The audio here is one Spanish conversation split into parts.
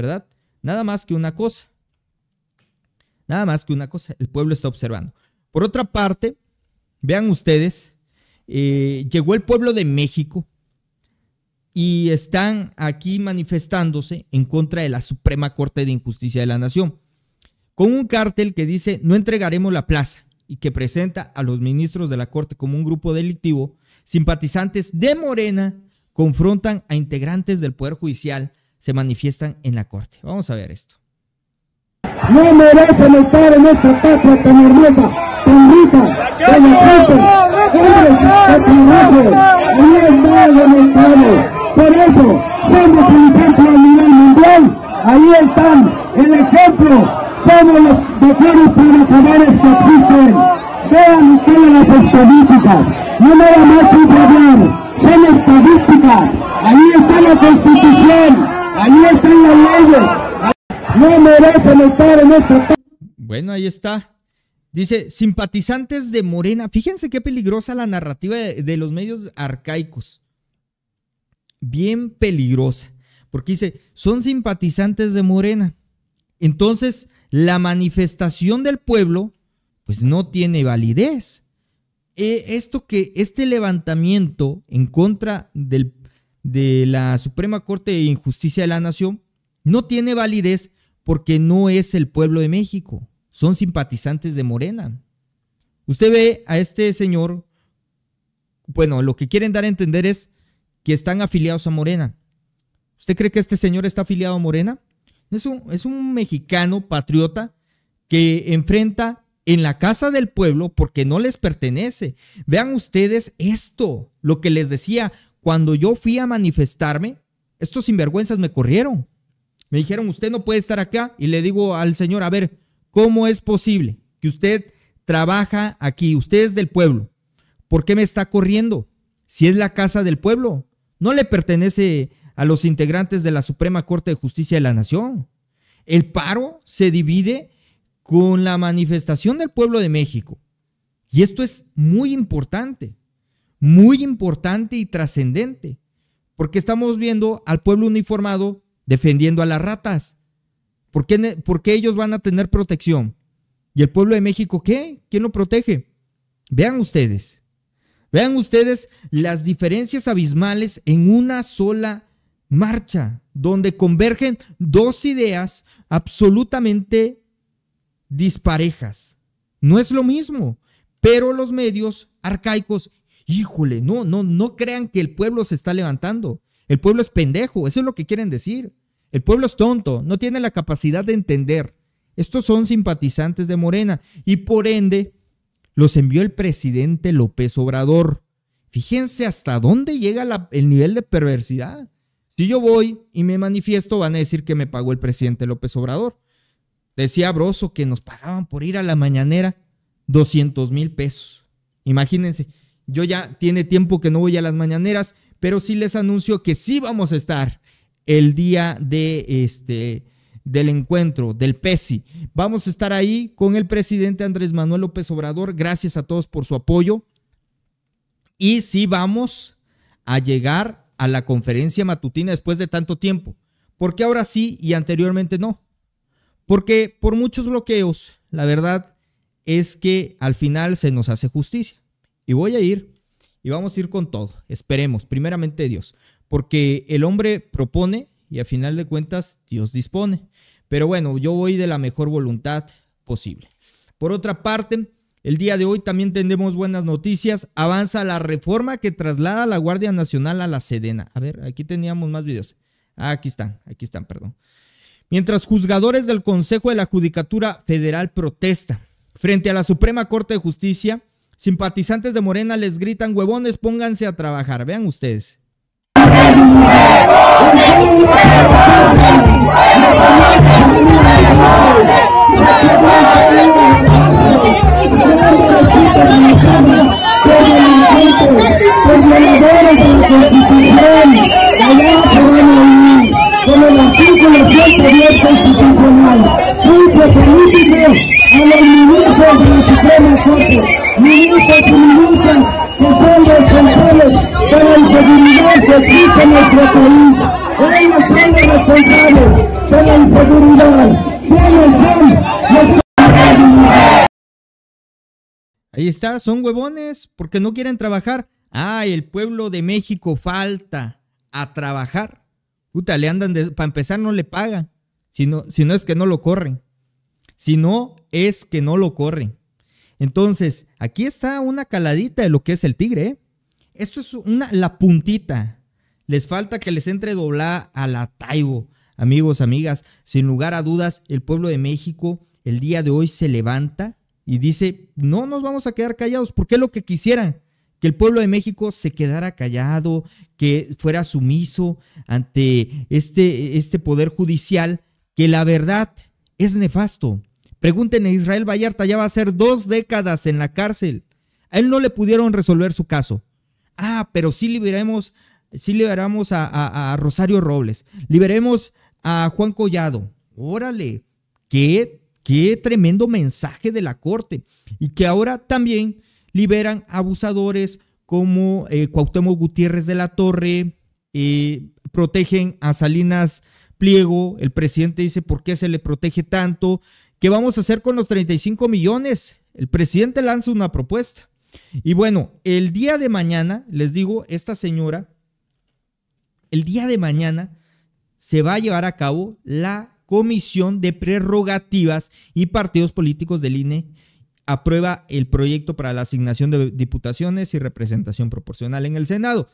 ¿verdad? Nada más que una cosa. Nada más que una cosa. El pueblo está observando. Por otra parte, vean ustedes, eh, llegó el pueblo de México y están aquí manifestándose en contra de la Suprema Corte de Injusticia de la Nación, con un cártel que dice no entregaremos la plaza y que presenta a los ministros de la Corte como un grupo delictivo, simpatizantes de Morena confrontan a integrantes del Poder Judicial se manifiestan en la corte. Vamos a ver esto. No merecen estar en esta patria tan hermosa, tan rica, tan hombres de Por eso, somos el ejemplo a nivel mundial. Ahí están, el ejemplo. Somos los mejores trabajadores que existen. Vean ustedes las estadísticas. No nada más sin problema, Son estadísticas. Ahí está la constitución. Ahí No merecen estar en Bueno, ahí está. Dice, simpatizantes de Morena. Fíjense qué peligrosa la narrativa de, los medios arcaicos. Bien peligrosa. Porque dice, son simpatizantes de Morena. Entonces, la manifestación del pueblo, pues no tiene validez. Eh, esto que, este levantamiento en contra del de la Suprema Corte de Injusticia de la Nación no tiene validez porque no es el pueblo de México, son simpatizantes de Morena. Usted ve a este señor, bueno, lo que quieren dar a entender es que están afiliados a Morena. ¿Usted cree que este señor está afiliado a Morena? Es un, es un mexicano patriota que enfrenta en la casa del pueblo porque no les pertenece. Vean ustedes esto, lo que les decía, cuando yo fui a manifestarme, estos sinvergüenzas me corrieron. Me dijeron, usted no puede estar acá. Y le digo al Señor, a ver, ¿cómo es posible que usted trabaja aquí? Usted es del pueblo. ¿Por qué me está corriendo? Si es la casa del pueblo, no le pertenece a los integrantes de la Suprema Corte de Justicia de la Nación. El paro se divide con la manifestación del pueblo de México. Y esto es muy importante muy importante y trascendente, porque estamos viendo al pueblo uniformado defendiendo a las ratas. ¿Por qué, ellos van a tener protección? ¿Y el pueblo de México qué? ¿Quién lo protege? Vean ustedes, vean ustedes las diferencias abismales en una sola marcha, donde convergen dos ideas absolutamente disparejas. No es lo mismo, pero los medios arcaicos híjole, no, no, no crean que el pueblo se está levantando. El pueblo es pendejo, eso es lo que quieren decir. El pueblo es tonto, no tiene la capacidad de entender. Estos son simpatizantes de Morena y por ende los envió el presidente López Obrador. Fíjense hasta dónde llega el nivel de perversidad. Si yo voy y me manifiesto, van a decir que me pagó el presidente López Obrador. Decía Broso que nos pagaban por ir a la mañanera 200 mil pesos. Imagínense, yo ya tiene tiempo que no voy a las mañaneras, pero sí les anuncio que sí vamos a estar el día de este del encuentro del PESI. Vamos a estar ahí con el presidente Andrés Manuel López Obrador. Gracias a todos por su apoyo. Y sí vamos a llegar a la conferencia matutina después de tanto tiempo. ¿Por qué ahora sí y anteriormente no? Porque por muchos bloqueos, la verdad es que al final se nos hace justicia. Y voy a ir y vamos a ir con todo. Esperemos, primeramente Dios. Porque el hombre propone y a final de cuentas Dios dispone. Pero bueno, yo voy de la mejor voluntad posible. Por otra parte, el día de hoy también tenemos buenas noticias. Avanza la reforma que traslada la Guardia Nacional a la Sedena. A ver, aquí teníamos más videos. Ah, aquí están, aquí están, perdón. Mientras juzgadores del Consejo de la Judicatura Federal protesta frente a la Suprema Corte de Justicia, Simpatizantes de Morena les gritan huevones, pónganse a trabajar. Vean ustedes. ¡Huevones, Ahí está, son huevones porque no quieren trabajar. Ay, el pueblo de México falta a trabajar. Puta, le andan, para empezar no le pagan, si no, si no es que no lo corren. Si no es que no lo corren. Entonces, aquí está una caladita de lo que es el tigre. ¿eh? Esto es una, la puntita. Les falta que les entre doblada a la Taibo. Amigos, amigas, sin lugar a dudas, el pueblo de México el día de hoy se levanta y dice, no nos vamos a quedar callados, porque es lo que quisieran, que el pueblo de México se quedara callado, que fuera sumiso ante este, este poder judicial, que la verdad es nefasto. Pregunten a Israel Vallarta, ya va a ser dos décadas en la cárcel. A él no le pudieron resolver su caso. Ah, pero sí liberemos, sí liberamos a, a Rosario Robles, liberemos a Juan Collado. Órale, qué Qué tremendo mensaje de la Corte. Y que ahora también liberan abusadores como eh, Cuauhtémoc Gutiérrez de la Torre, eh, protegen a Salinas Pliego, el presidente dice por qué se le protege tanto, ¿qué vamos a hacer con los 35 millones? El presidente lanza una propuesta. Y bueno, el día de mañana, les digo, esta señora, el día de mañana se va a llevar a cabo la Comisión de Prerrogativas y Partidos Políticos del INE aprueba el proyecto para la asignación de diputaciones y representación proporcional en el Senado.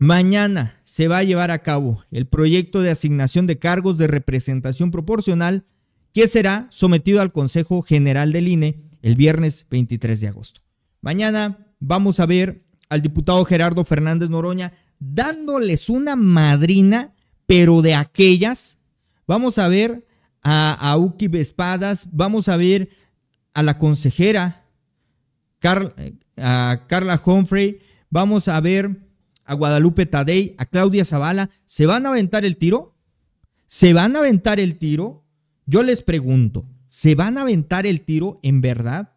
Mañana se va a llevar a cabo el proyecto de asignación de cargos de representación proporcional que será sometido al Consejo General del INE el viernes 23 de agosto. Mañana vamos a ver al diputado Gerardo Fernández Noroña dándoles una madrina, pero de aquellas Vamos a ver a Uki Espadas, vamos a ver a la consejera, eh, a Carla Humphrey, vamos a ver a Guadalupe Tadei, a Claudia Zavala. ¿Se van a aventar el tiro? ¿Se van a aventar el tiro? Yo les pregunto, ¿se van a aventar el tiro en verdad?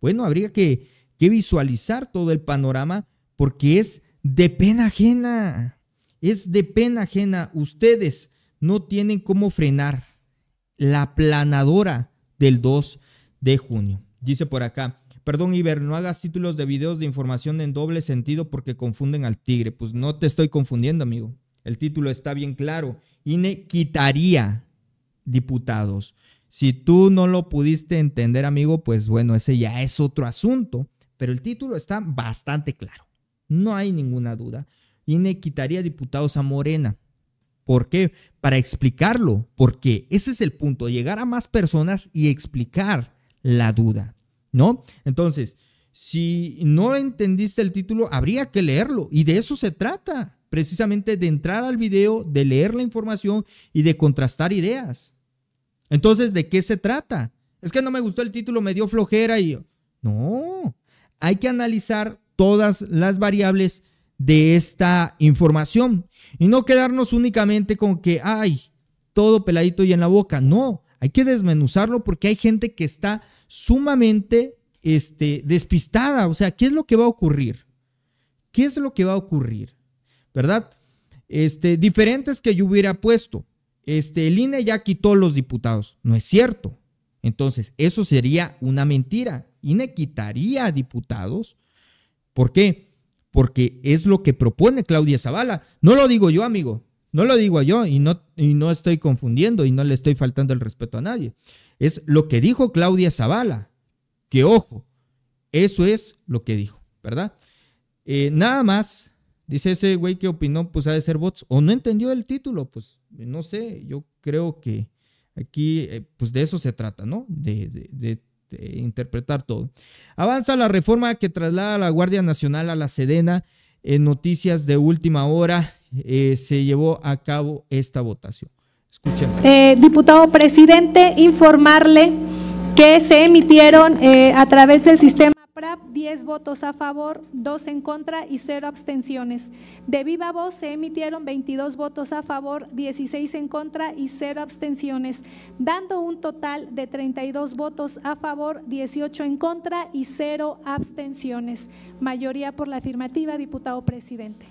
Bueno, habría que, que visualizar todo el panorama porque es de pena ajena. Es de pena ajena. Ustedes, no tienen cómo frenar la planadora del 2 de junio. Dice por acá, perdón Iber, no hagas títulos de videos de información en doble sentido porque confunden al tigre. Pues no te estoy confundiendo, amigo. El título está bien claro. INE quitaría diputados. Si tú no lo pudiste entender, amigo, pues bueno, ese ya es otro asunto. Pero el título está bastante claro. No hay ninguna duda. INE quitaría diputados a Morena. ¿Por qué? Para explicarlo, porque ese es el punto, llegar a más personas y explicar la duda, ¿no? Entonces, si no entendiste el título, habría que leerlo y de eso se trata, precisamente de entrar al video, de leer la información y de contrastar ideas. Entonces, ¿de qué se trata? Es que no me gustó el título, me dio flojera y... No, hay que analizar todas las variables de esta información y no quedarnos únicamente con que hay todo peladito y en la boca. No, hay que desmenuzarlo porque hay gente que está sumamente este, despistada. O sea, ¿qué es lo que va a ocurrir? ¿Qué es lo que va a ocurrir? ¿Verdad? Este, diferentes que yo hubiera puesto. Este, el INE ya quitó los diputados. No es cierto. Entonces, eso sería una mentira. INE quitaría diputados. ¿Por qué? porque es lo que propone Claudia Zavala. No lo digo yo, amigo, no lo digo yo y no, no estoy confundiendo y no le estoy faltando el respeto a nadie. Es lo que dijo Claudia Zavala, que ojo, eso es lo que dijo, ¿verdad? Eh, nada más, dice ese güey qué opinó, pues ha de ser bots, o no entendió el título, pues no sé, yo creo que aquí, eh, pues de eso se trata, ¿no? De, de, de este, interpretar todo. Avanza la reforma que traslada la Guardia Nacional a la Sedena. En noticias de última hora eh, se llevó a cabo esta votación. Escuchen. Eh, diputado presidente, informarle que se emitieron eh, a través del sistema. 10 votos a favor, 2 en contra y 0 abstenciones. De viva voz se emitieron 22 votos a favor, 16 en contra y 0 abstenciones, dando un total de 32 votos a favor, 18 en contra y 0 abstenciones. Mayoría por la afirmativa, diputado presidente.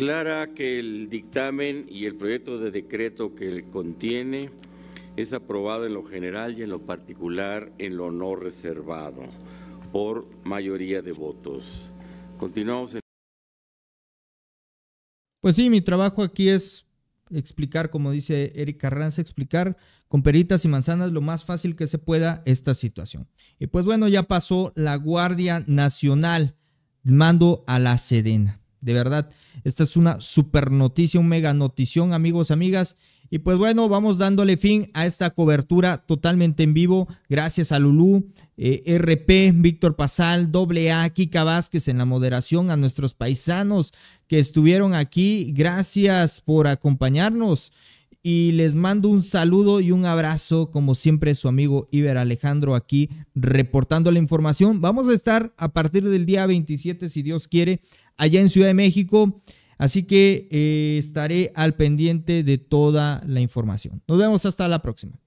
declara que el dictamen y el proyecto de decreto que contiene es aprobado en lo general y en lo particular en lo no reservado por mayoría de votos. Continuamos. Pues sí, mi trabajo aquí es explicar, como dice Eric Carranza, explicar con peritas y manzanas lo más fácil que se pueda esta situación. Y pues bueno, ya pasó la Guardia Nacional, mando a la Sedena. De verdad, esta es una super noticia, un mega notición, amigos, amigas. Y pues bueno, vamos dándole fin a esta cobertura totalmente en vivo. Gracias a Lulú, eh, RP, Víctor Pasal, AA, Kika Vázquez en la moderación, a nuestros paisanos que estuvieron aquí. Gracias por acompañarnos. Y les mando un saludo y un abrazo, como siempre, su amigo Iber Alejandro aquí reportando la información. Vamos a estar a partir del día 27, si Dios quiere, allá en Ciudad de México. Así que eh, estaré al pendiente de toda la información. Nos vemos hasta la próxima.